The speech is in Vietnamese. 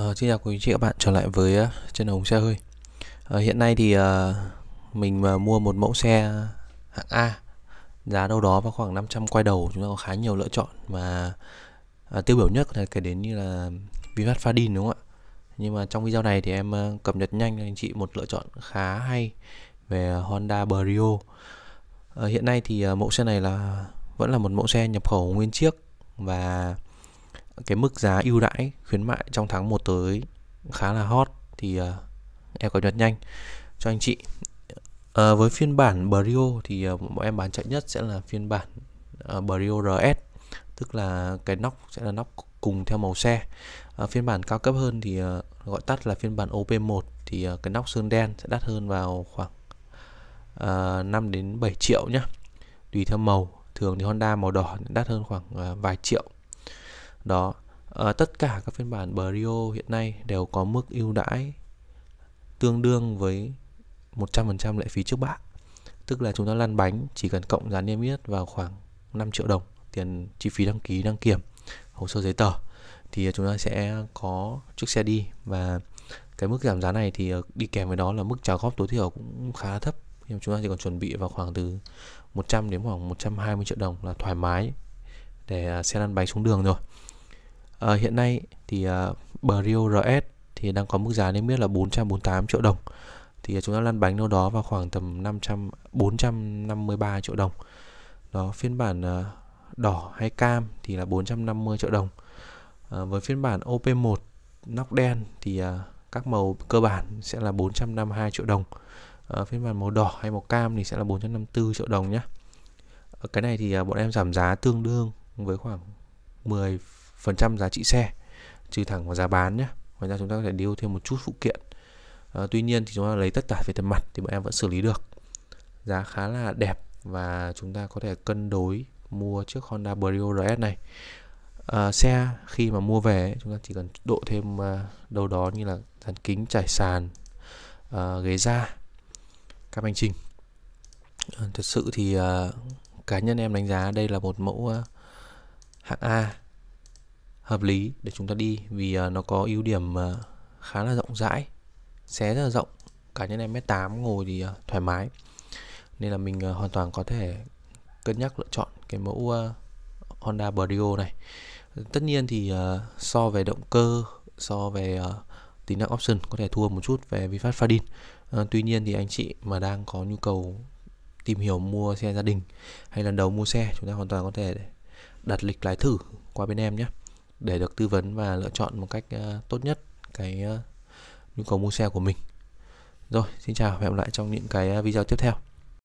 Uh, xin chào quý anh chị các bạn trở lại với uh, ờ, chân hồng xe hơi uh, hiện nay thì uh, mình uh, mua một mẫu xe hạng A giá đâu đó vào khoảng 500 quay đầu chúng ta có khá nhiều lựa chọn mà uh, tiêu biểu nhất là kể đến như là Vinfast Fadin đúng không ạ nhưng mà trong video này thì em uh, cập nhật nhanh anh chị một lựa chọn khá hay về Honda Brio uh, hiện nay thì uh, mẫu xe này là vẫn là một mẫu xe nhập khẩu nguyên chiếc và cái mức giá ưu đãi khuyến mại trong tháng 1 tới khá là hot thì uh, em có nhật nhanh cho anh chị à, với phiên bản Brio thì uh, bọn em bán chạy nhất sẽ là phiên bản uh, Brio RS tức là cái nóc sẽ là nóc cùng theo màu xe à, phiên bản cao cấp hơn thì uh, gọi tắt là phiên bản OP1 thì uh, cái nóc sơn đen sẽ đắt hơn vào khoảng uh, 5 đến 7 triệu nhá tùy theo màu thường thì Honda màu đỏ đắt hơn khoảng uh, vài triệu đó à, tất cả các phiên bản Brio hiện nay đều có mức ưu đãi tương đương với 100% lệ phí trước bạ tức là chúng ta lăn bánh chỉ cần cộng giá niêm yết vào khoảng 5 triệu đồng tiền chi phí đăng ký đăng kiểm hồ sơ giấy tờ thì chúng ta sẽ có chiếc xe đi và cái mức giảm giá này thì ờ, đi kèm với đó là mức trả góp tối thiểu cũng khá là thấp nhưng chúng ta chỉ còn chuẩn bị vào khoảng từ 100 đến khoảng 120 triệu đồng là thoải mái để à, xe lăn bánh xuống đường rồi À, hiện nay thì à, Brio RS thì đang có mức giá niêm biết là 448 triệu đồng. Thì ờ, chúng ta lăn bánh đâu đó vào khoảng tầm 500 453 triệu đồng. Đó, phiên bản đỏ hay cam thì là 450 triệu đồng. À, với phiên bản OP1 nóc đen thì à, các màu cơ bản sẽ là 452 triệu đồng. À, phiên bản màu đỏ hay màu cam thì sẽ là 454 triệu đồng nhé. Cái này thì à, bọn em giảm giá tương đương với khoảng 10 phần trăm giá trị xe trừ thẳng vào giá bán nhé ngoài ra chúng ta có thể điêu thêm một chút phụ kiện à, tuy nhiên thì chúng ta lấy tất cả về tiền mặt thì bọn em vẫn xử lý được giá khá là đẹp và chúng ta có thể cân đối mua chiếc Honda Brio RS này à, xe khi mà mua về chúng ta chỉ cần độ thêm à, đâu đó như là dàn kính trải sàn à, ghế da các hành trình à, thật sự thì à, cá nhân em đánh giá đây là một mẫu à, hạng A hợp lý để chúng ta đi vì à, nó có ưu điểm à, khá là rộng rãi xé rất là rộng cá nhân em mét tám ngồi thì à, thoải mái nên là mình hoàn toàn có thể cân nhắc lựa chọn cái mẫu Honda Brio này tất nhiên thì so về động cơ so về tính năng option có thể thua một chút về VinFast Fadin tuy nhiên thì anh chị mà đang có nhu cầu tìm hiểu mua xe gia đình hay lần đầu mua xe chúng ta hoàn toàn có thể đặt lịch lái thử qua bên em nhé để được tư vấn và lựa chọn một cách ờ, tốt nhất cái ờ, nhu cầu mua xe của mình rồi xin chào và hẹn gặp lại trong những cái ờ, video tiếp theo